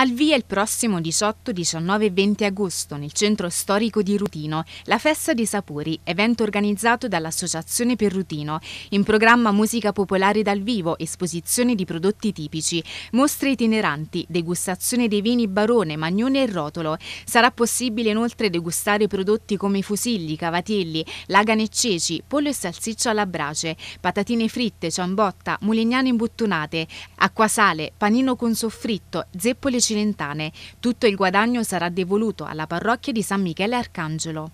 Al via il prossimo 18, 19 e 20 agosto nel centro storico di Rutino la Festa dei Sapori, evento organizzato dall'Associazione per Rutino. In programma musica popolare dal vivo, esposizione di prodotti tipici, mostre itineranti, degustazione dei vini Barone, Magnone e Rotolo. Sarà possibile inoltre degustare prodotti come fusilli, cavatelli, lagane e ceci, pollo e salsiccia alla brace, patatine fritte, ciambotta, mulignane imbottunate, acquasale, panino con soffritto, zeppole cilentane. Tutto il guadagno sarà devoluto alla parrocchia di San Michele Arcangelo.